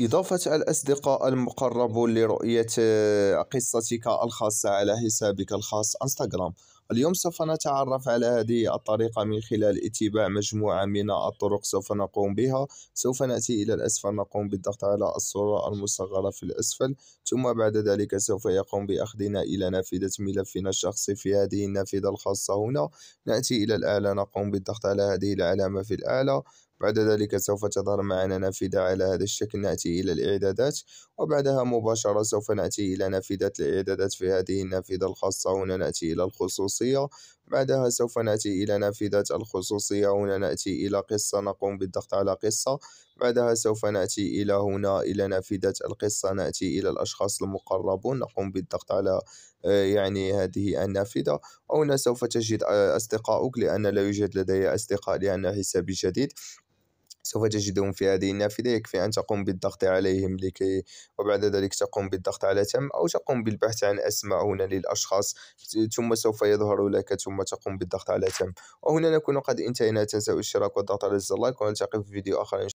إضافة الأصدقاء المقربون لرؤية آه، قصتك الخاصة على حسابك الخاص انستغرام اليوم سوف نتعرف على هذه الطريقة من خلال اتباع مجموعة من الطرق سوف نقوم بها سوف نأتي إلى الأسفل نقوم بالضغط على الصورة المصغرة في الأسفل ثم بعد ذلك سوف يقوم بأخذنا إلى نافذة ملفنا الشخصي في هذه النافذة الخاصة هنا نأتي إلى الأعلى نقوم بالضغط على هذه العلامة في الأعلى بعد ذلك سوف تظهر معنا نافذة على هذا الشكل نأتي إلى الإعدادات وبعدها مباشرة سوف نأتي إلى نافذة الإعدادات في هذه النافذة الخاصة هنا نأتي إلى الخصوص الخصوصية بعدها سوف نأتي إلى نافذة الخصوصية هنا نأتي إلى قصة نقوم بالضغط على قصة بعدها سوف نأتي إلى هنا إلى نافذة القصة نأتي إلى الأشخاص المقربون نقوم بالضغط على آه، يعني هذه النافذة وهنا سوف تجد آه، أصدقائك لأن لا يوجد لدي أصدقاء لأن حسابي جديد سوف تجدهم في هذه النافذة يكفي أن تقوم بالضغط عليهم لكي وبعد ذلك تقوم بالضغط على تم أو تقوم بالبحث عن أسماء هنا للأشخاص ثم سوف يظهر لك ثم تقوم بالضغط على تم وهنا نكون قد انتهينا تنسوا الاشتراك والضغط على الزر لايك ونلتقي في فيديو آخر